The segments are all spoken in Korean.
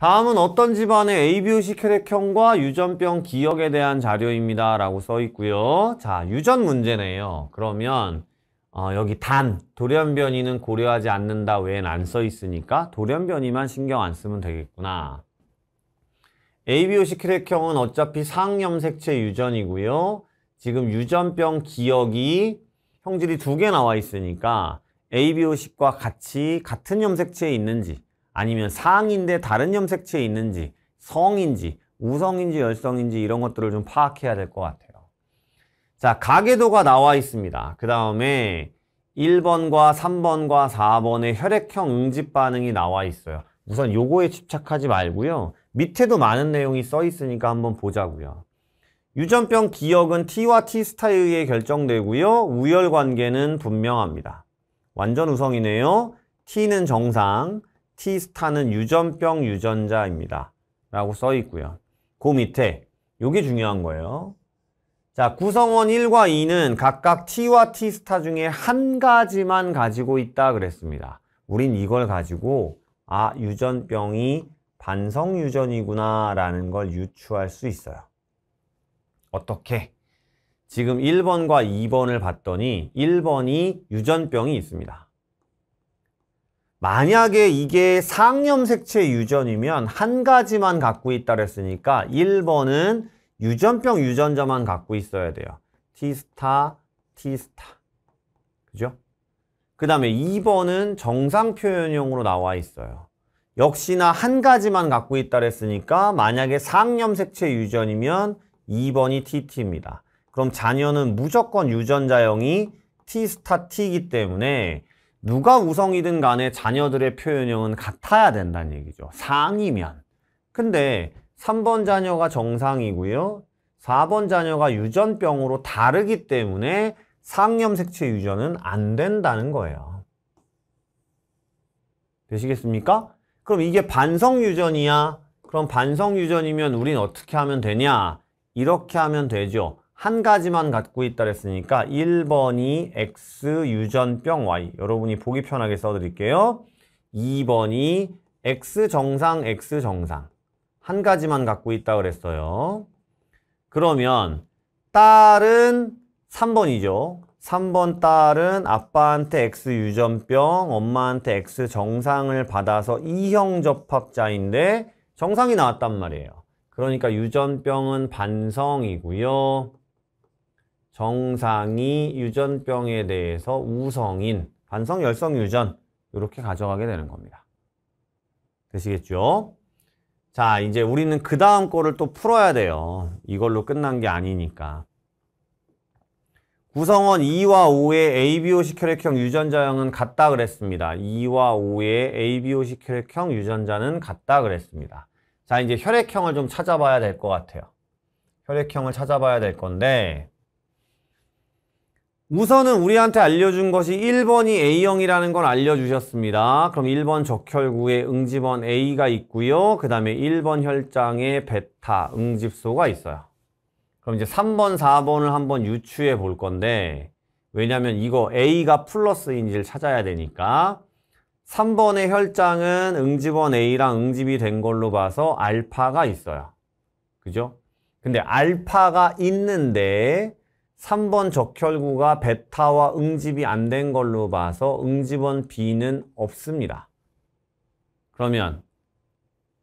다음은 어떤 집안의 ABOC 혈액형과 유전병 기억에 대한 자료입니다. 라고 써 있고요. 자, 유전 문제네요. 그러면 어, 여기 단, 돌연변이는 고려하지 않는다 외엔 안 써 있으니까 돌연변이만 신경 안 쓰면 되겠구나. ABOC 혈액형은 어차피 상염색체 유전이고요. 지금 유전병 기억이 형질이 두 개 나와 있으니까 ABOC과 같이 같은 염색체에 있는지 아니면 상인데 다른 염색체에 있는지 성인지 우성인지 열성인지 이런 것들을 좀 파악해야 될 것 같아요. 자, 가계도가 나와 있습니다. 그 다음에 1번과 3번과 4번의 혈액형 응집 반응이 나와 있어요. 우선 요거에 집착하지 말고요. 밑에도 많은 내용이 써 있으니까 한번 보자고요. 유전병 기억은 T와 T스타에 의해 결정되고요. 우열 관계는 분명합니다. 완전 우성이네요. T는 정상, T스타는 유전병 유전자입니다. 라고 써 있고요. 그 밑에 요게 중요한 거예요. 자, 구성원 1과 2는 각각 T와 T스타 중에 한 가지만 가지고 있다 그랬습니다. 우린 이걸 가지고 아, 유전병이 반성유전이구나 라는 걸 유추할 수 있어요. 어떻게? 지금 1번과 2번을 봤더니 1번이 유전병이 있습니다. 만약에 이게 상염색체 유전이면 한 가지만 갖고 있다 그랬으니까 1번은 유전병 유전자만 갖고 있어야 돼요. 티스타티스타 그죠? 그 다음에 2번은 정상 표현형으로 나와 있어요. 역시나 한 가지만 갖고 있다 그랬으니까 만약에 상염색체 유전이면 2번이 TT입니다. 그럼 자녀는 무조건 유전자형이 T스타 T이기 때문에 누가 우성이든 간에 자녀들의 표현형은 같아야 된다는 얘기죠. 상이면. 근데 3번 자녀가 정상이고요. 4번 자녀가 유전병으로 다르기 때문에 상염색체 유전은 안 된다는 거예요. 되시겠습니까? 그럼 이게 반성 유전이야? 그럼 반성 유전이면 우린 어떻게 하면 되냐? 이렇게 하면 되죠. 한 가지만 갖고 있다 그랬으니까 1번이 X 유전병 Y 여러분이 보기 편하게 써드릴게요 2번이 X 정상 X 정상 한 가지만 갖고 있다 그랬어요 그러면 딸은 3번이죠 3번 딸은 아빠한테 X 유전병, 엄마한테 X 정상을 받아서 이형 접합자인데 정상이 나왔단 말이에요. 그러니까 유전병은 반성이고요. 정상이 유전병에 대해서 우성인 반성 열성 유전 이렇게 가져가게 되는 겁니다. 되시겠죠? 자 이제 우리는 그 다음 거를 또 풀어야 돼요. 이걸로 끝난 게 아니니까. 구성원 2와 5의 ABOC 혈액형 유전자형은 같다 그랬습니다. 2와 5의 ABOC 혈액형 유전자는 같다 그랬습니다. 자 이제 혈액형을 좀 찾아봐야 될 것 같아요. 혈액형을 찾아봐야 될 건데 우선은 우리한테 알려준 것이 1번이 A형이라는 걸 알려주셨습니다. 그럼 1번 적혈구에 응집원 A가 있고요. 그 다음에 1번 혈장에 베타 응집소가 있어요. 그럼 이제 3번, 4번을 한번 유추해 볼 건데 왜냐면 이거 A가 플러스인지를 찾아야 되니까 3번의 혈장은 응집원 A랑 응집이 된 걸로 봐서 알파가 있어요. 그죠? 근데 알파가 있는데 3번 적혈구가 베타와 응집이 안 된 걸로 봐서 응집원 B는 없습니다. 그러면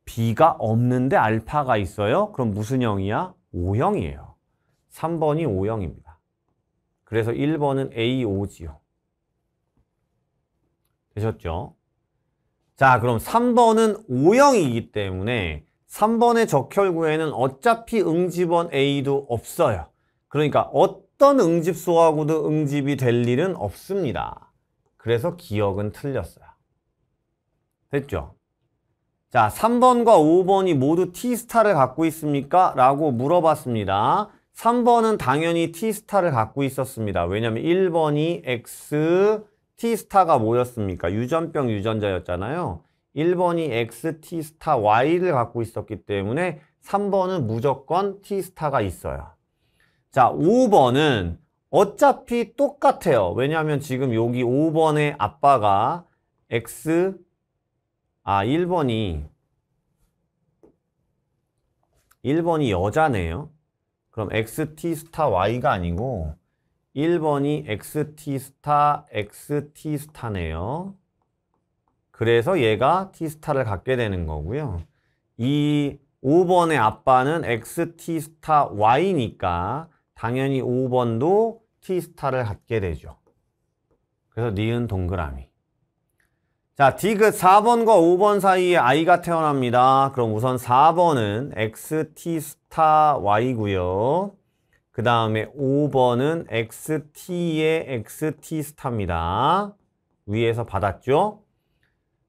B가 없는데 알파가 있어요? 그럼 무슨 형이야? 5형이에요 3번이 5형입니다 그래서 1번은 AO지요. 되셨죠? 자, 그럼 3번은 5형이기 때문에 3번의 적혈구에는 어차피 응집원 A도 없어요. 그러니까 어떤 어떤 응집소하고도 응집이 될 일은 없습니다. 그래서 기억은 틀렸어요. 됐죠? 자, 3번과 5번이 모두 T스타를 갖고 있습니까? 라고 물어봤습니다. 3번은 당연히 T스타를 갖고 있었습니다. 왜냐면 1번이 X, T스타가 뭐였습니까? 유전병 유전자였잖아요. 1번이 X, T스타, Y를 갖고 있었기 때문에 3번은 무조건 T스타가 있어요. 자, 5번은 어차피 똑같아요. 왜냐하면 지금 여기 5번의 아빠가 x, 아, 1번이 1번이 여자네요. 그럼 xt 스타 y가 아니고 1번이 xt 스타 xt 스타네요. 그래서 얘가 t 스타를 갖게 되는 거고요. 이 5번의 아빠는 xt 스타 y니까 당연히 5번도 T스타를 갖게 되죠. 그래서 니은 동그라미. 자, 디귿 4번과 그 5번 사이에 i가 태어납니다. 그럼 우선 4번은 xt 스타 y고요. 그 다음에 5번은 xt의 xt 스타입니다. 위에서 받았죠?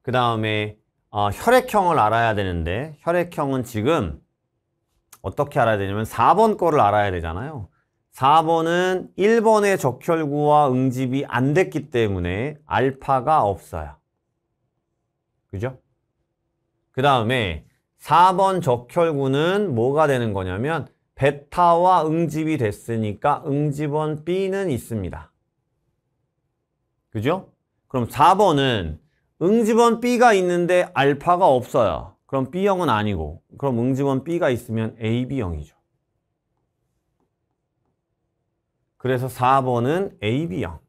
그 다음에 어, 혈액형을 알아야 되는데 혈액형은 지금 어떻게 알아야 되냐면 4번 거를 알아야 되잖아요. 4번은 1번의 적혈구와 응집이 안 됐기 때문에 알파가 없어요. 그죠? 그 다음에 4번 적혈구는 뭐가 되는 거냐면 베타와 응집이 됐으니까 응집원 B는 있습니다. 그죠? 그럼 4번은 응집원 B가 있는데 알파가 없어요. 그럼 B형은 아니고 그럼 응집원 B가 있으면 AB형이죠. 그래서 4번은 AB형.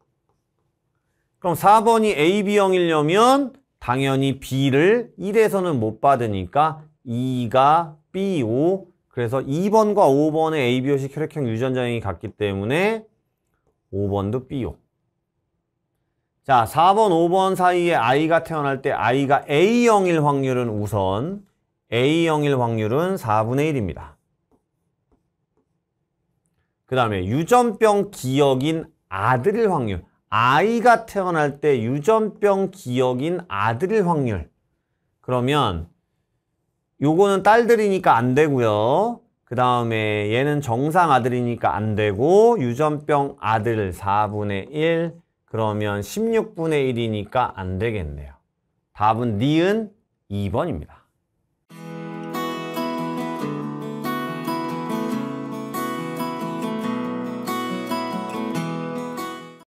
그럼 4번이 AB형이려면 당연히 B를 1에서는 못 받으니까 2가 B5 그래서 2번과 5번의 ABO식 혈액형 유전자형이 같기 때문에 5번도 B5 자 4번 5번 사이에 I가 태어날 때 I가 A형일 확률은 우선 A형일 확률은 4분의 1입니다 그 다음에 유전병 기억인 아들일 확률 아이가 태어날 때 유전병 기억인 아들일 확률 그러면 요거는 딸들이니까 안 되고요 그 다음에 얘는 정상 아들이니까 안 되고 유전병 아들 4분의 1 그러면 16분의 1이니까 안 되겠네요 답은 니은 2번입니다